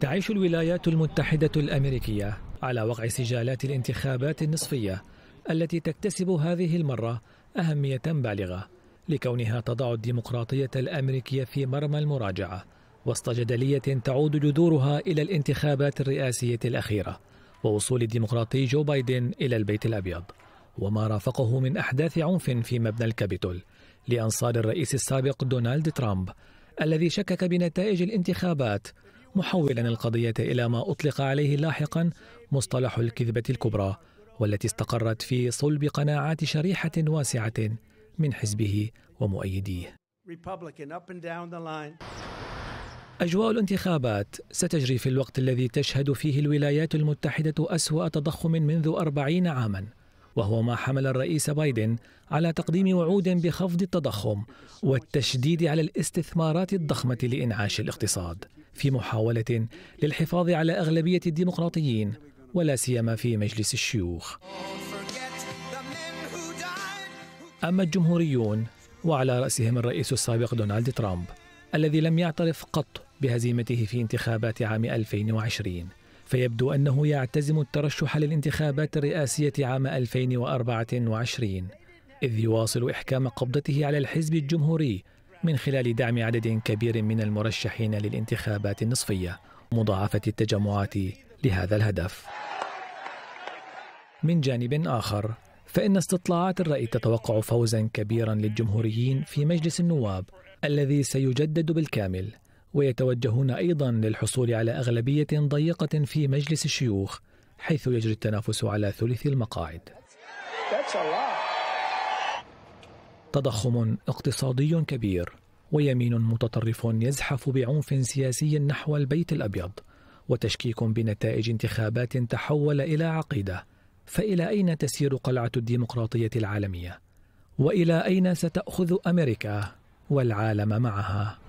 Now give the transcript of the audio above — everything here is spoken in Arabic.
تعيش الولايات المتحدة الأمريكية على وقع سجالات الانتخابات النصفية التي تكتسب هذه المرة أهمية بالغة لكونها تضع الديمقراطية الأمريكية في مرمى المراجعة وسط جدلية تعود جذورها إلى الانتخابات الرئاسية الأخيرة ووصول الديمقراطي جو بايدن إلى البيت الأبيض وما رافقه من أحداث عنف في مبنى الكابيتول لأنصار الرئيس السابق دونالد ترامب الذي شكك بنتائج الانتخابات محولا القضية إلى ما أطلق عليه لاحقا مصطلح الكذبة الكبرى والتي استقرت في صلب قناعات شريحة واسعة من حزبه ومؤيديه أجواء الانتخابات ستجري في الوقت الذي تشهد فيه الولايات المتحدة أسوأ تضخم منذ أربعين عاماً وهو ما حمل الرئيس بايدن على تقديم وعود بخفض التضخم والتشديد على الاستثمارات الضخمة لإنعاش الاقتصاد في محاولة للحفاظ على أغلبية الديمقراطيين ولا سيما في مجلس الشيوخ. أما الجمهوريون وعلى رأسهم الرئيس السابق دونالد ترامب الذي لم يعترف قط بهزيمته في انتخابات عام 2020 فيبدو أنه يعتزم الترشح للانتخابات الرئاسية عام 2024 إذ يواصل إحكام قبضته على الحزب الجمهوري من خلال دعم عدد كبير من المرشحين للانتخابات النصفية مضاعفة التجمعات لهذا الهدف. من جانب آخر فإن استطلاعات الرأي تتوقع فوزا كبيرا للجمهوريين في مجلس النواب الذي سيجدد بالكامل ويتوجهون أيضا للحصول على أغلبية ضيقة في مجلس الشيوخ حيث يجري التنافس على ثلث المقاعد. That's a lot. تضخم اقتصادي كبير ويمين متطرف يزحف بعنف سياسي نحو البيت الابيض وتشكيك بنتائج انتخابات تحول الى عقيده فالى اين تسير قلعه الديمقراطيه العالميه والى اين ستاخذ امريكا والعالم معها